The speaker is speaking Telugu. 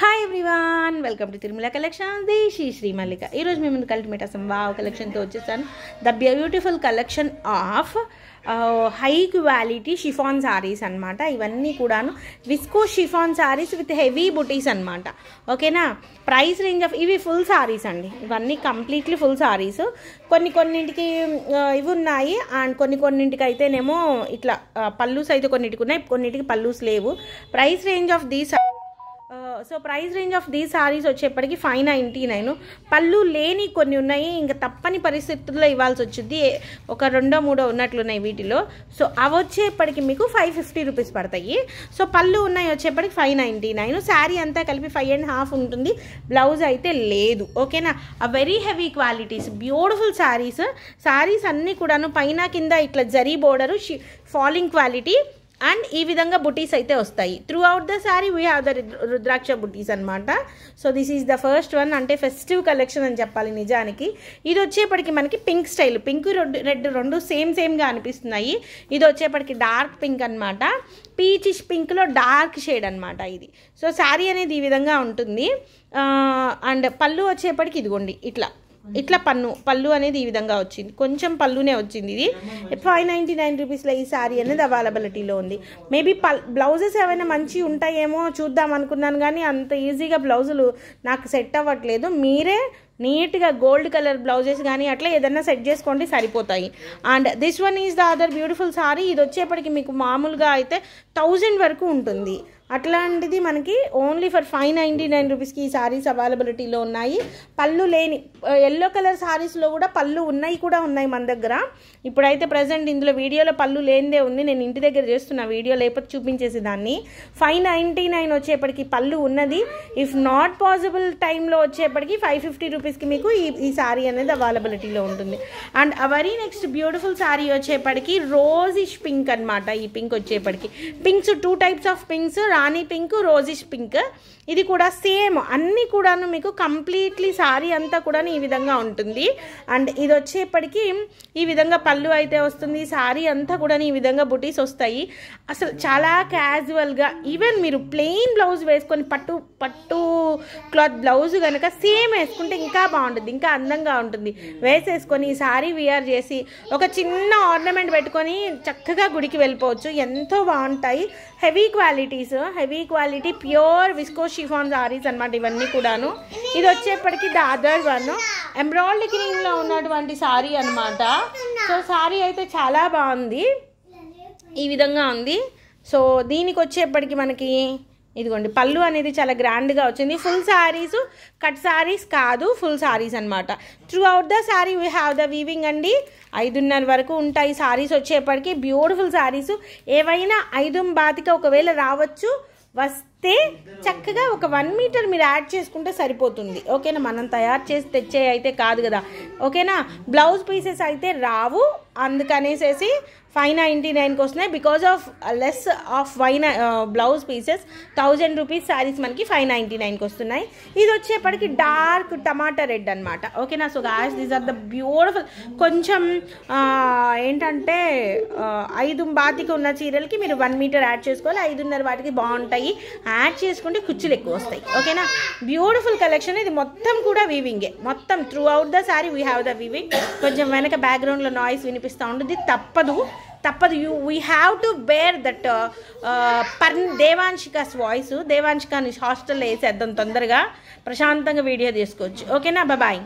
hi everyone welcome to Tirumala collection the Shri Shri Mallika ఈరోజు మేము ముందుకు అల్టిమేట్ అసలు వావ్ కలెక్షన్తో వచ్చేసాను the beautiful collection of high quality chiffon saris అనమాట ఇవన్నీ కూడాను viscose chiffon saris with heavy butis అనమాట ఓకేనా ప్రైస్ రేంజ్ ఆఫ్ ఇవి ఫుల్ సారీస్ అండి ఇవన్నీ కంప్లీట్లీ ఫుల్ సారీస్ కొన్ని కొన్నింటికి uh, ఇవి ఉన్నాయి అండ్ కొన్ని కొన్నింటికి అయితేనేమో ఇట్లా uh, పల్లూస్ అయితే కొన్నింటికి ఉన్నాయి కొన్నింటికి పల్లూస్ లేవు price range of these so price range of the saris వచ్చేప్పటికి ఫైవ్ నైంటీ నైన్ పళ్ళు లేని కొన్ని ఉన్నాయి ఇంకా తప్పని పరిస్థితుల్లో ఇవ్వాల్సి వచ్చింది ఒక రెండో మూడో ఉన్నట్లున్నాయి వీటిలో సో అవి వచ్చేప్పటికి మీకు ఫైవ్ ఫిఫ్టీ రూపీస్ పడతాయి సో పళ్ళు ఉన్నాయి వచ్చేప్పటికి ఫైవ్ నైంటీ నైన్ శారీ అంతా కలిపి ఫైవ్ అండ్ హాఫ్ ఉంటుంది బ్లౌజ్ అయితే లేదు ఓకేనా ah very heavy qualities beautiful saris saris అన్నీ కూడాను పైన కింద ఇట్లా zari border falling quality and ఈ విధంగా బుటీస్ అయితే వస్తాయి throughout the sari we have the rudraksha butis అనమాట so this is the first one అంటే ఫెస్టివ్ కలెక్షన్ అని చెప్పాలి నిజానికి ఇది వచ్చేప్పటికి మనకి పింక్ స్టైల్ పింక్ రెడ్ రెండు సేమ్ సేమ్గా అనిపిస్తున్నాయి ఇది వచ్చేప్పటికి డార్క్ పింక్ అనమాట పీచిష్ పింక్లో డార్క్ షేడ్ అనమాట ఇది సో శారీ అనేది ఈ విధంగా ఉంటుంది అండ్ uh, పళ్ళు వచ్చేప్పటికి ఇదిగోండి ఇట్లా ఇట్లా పన్ను పళ్ళు అనేది ఈ విధంగా వచ్చింది కొంచెం పళ్ళునే వచ్చింది ఇది ఫైవ్ నైంటీ నైన్ రూపీస్లో ఈ శారీ అనేది అవైలబిలిటీలో ఉంది మేబీ బ్లౌజెస్ ఏమైనా మంచి ఉంటాయేమో చూద్దాం అనుకున్నాను కానీ అంత ఈజీగా బ్లౌజులు నాకు సెట్ అవ్వట్లేదు మీరే నీట్గా గోల్డ్ కలర్ బ్లౌజెస్ కానీ అట్లా ఏదన్నా సెట్ చేసుకోండి సరిపోతాయి and this one is the other beautiful sari ఇది వచ్చేప్పటికి మీకు మామూలుగా అయితే థౌజండ్ వరకు ఉంటుంది అట్లాంటిది మనకి only for five ninety nine రూపీస్కి ఈ సారీస్ అవైలబిలిటీలో ఉన్నాయి పళ్ళు లేని ఎల్లో కలర్ శారీస్లో కూడా పళ్ళు ఉన్నాయి కూడా ఉన్నాయి మన దగ్గర ఇప్పుడైతే ప్రజెంట్ ఇందులో వీడియోలో పళ్ళు లేనిదే ఉంది నేను ఇంటి దగ్గర చేస్తున్నా వీడియో లేకపోతే చూపించేసి దాన్ని ఫైవ్ నైంటీ నైన్ వచ్చేప్పటికి పళ్ళు ఉన్నది ఇఫ్ నాట్ పాసిబుల్ టైంలో వచ్చేప్పటికి ఫైవ్ ఫిఫ్టీ రూపీస్కి మీకు ఈ ఈ శారీ అనేది అవైలబిలిటీలో ఉంటుంది and every next beautiful sari వచ్చేప్పటికి రోజిష్ పింక్ అనమాట ఈ పింక్ వచ్చేప్పటికి pinks two types of pinks rani pink rosish pink ఇది కూడా సేమ్ అన్నీ కూడాను మీకు కంప్లీట్లీ సారీ అంతా కూడా ఈ విధంగా ఉంటుంది అండ్ ఇది వచ్చేప్పటికీ ఈ విధంగా పళ్ళు అయితే వస్తుంది సారీ అంతా కూడా ఈ విధంగా బుటీస్ వస్తాయి అసలు చాలా క్యాజువల్గా ఈవెన్ మీరు ప్లెయిన్ బ్లౌజ్ వేసుకొని పట్టు పట్టు క్లాత్ బ్లౌజ్ కనుక సేమ్ వేసుకుంటే ఇంకా బాగుంటుంది ఇంకా అందంగా ఉంటుంది వేసేసుకొని ఈ సారీ వియర్ చేసి ఒక చిన్న ఆర్నమెంట్ పెట్టుకొని చక్కగా గుడికి వెళ్ళిపోవచ్చు ఎంతో బాగుంటాయి heavy qualities heavy quality pure viscose chiffon saris అనమాట ఇవన్నీ కూడాను ఇది వచ్చేప్పటికి దాదర్ వన్ ఎంబ్రాయిడరీ గ్రీన్లో ఉన్నటువంటి సారీ అనమాట సో సారీ అయితే చాలా బాగుంది ఈ విధంగా ఉంది సో దీనికి వచ్చేప్పటికి మనకి ఇదిగోండి పళ్ళు అనేది చాలా గ్రాండ్గా వచ్చింది ఫుల్ శారీస్ కట్ శారీస్ కాదు ఫుల్ శారీస్ అనమాట throughout the sari we have the weaving అండి ఐదున్నర వరకు ఉంటాయి శారీస్ వచ్చేప్పటికీ బ్యూటిఫుల్ శారీస్ ఏవైనా ఐదు బాతిక ఒకవేళ రావచ్చు వస్తే చక్కగా ఒక వన్ మీటర్ మీరు యాడ్ చేసుకుంటే సరిపోతుంది ఓకేనా మనం తయారు చేసి తెచ్చే అయితే కాదు కదా ఓకేనా బ్లౌజ్ పీసెస్ అయితే రావు అందుకనేసేసి ఫైవ్ నైంటీ నైన్కి వస్తున్నాయి బికాజ్ ఆఫ్ లెస్ ఆఫ్ వై blouse pieces thousand rupees saris మనకి ఫైవ్ నైంటీ నైన్కి వస్తున్నాయి ఇది వచ్చేప్పటికి డార్క్ టమాటా రెడ్ అనమాట ఓకేనా so guys these are the beautiful కొంచెం uh, ఏంటంటే uh, ఐదు బాతికి ఉన్న చీరలకి మీరు వన్ మీటర్ యాడ్ చేసుకోవాలి ఐదున్నర వాటికి బాగుంటాయి యాడ్ చేసుకుంటే కుచ్చులు ఎక్కువ వస్తాయి ఓకేనా బ్యూటిఫుల్ కలెక్షన్ ఇది మొత్తం కూడా వీవింగే మొత్తం throughout the sari we have the weaving కొంచెం వెనక బ్యాక్గ్రౌండ్లో నాయిస్ వినిపిస్తుంది అనిపిస్తూ ఉంటుంది తప్పదు తప్పదు you we have to bear that per Devanshika's voice దేవాంశికాని హాస్టల్లో వేసేద్దాం తొందరగా ప్రశాంతంగా వీడియో తీసుకోవచ్చు ఓకేనా బాయ్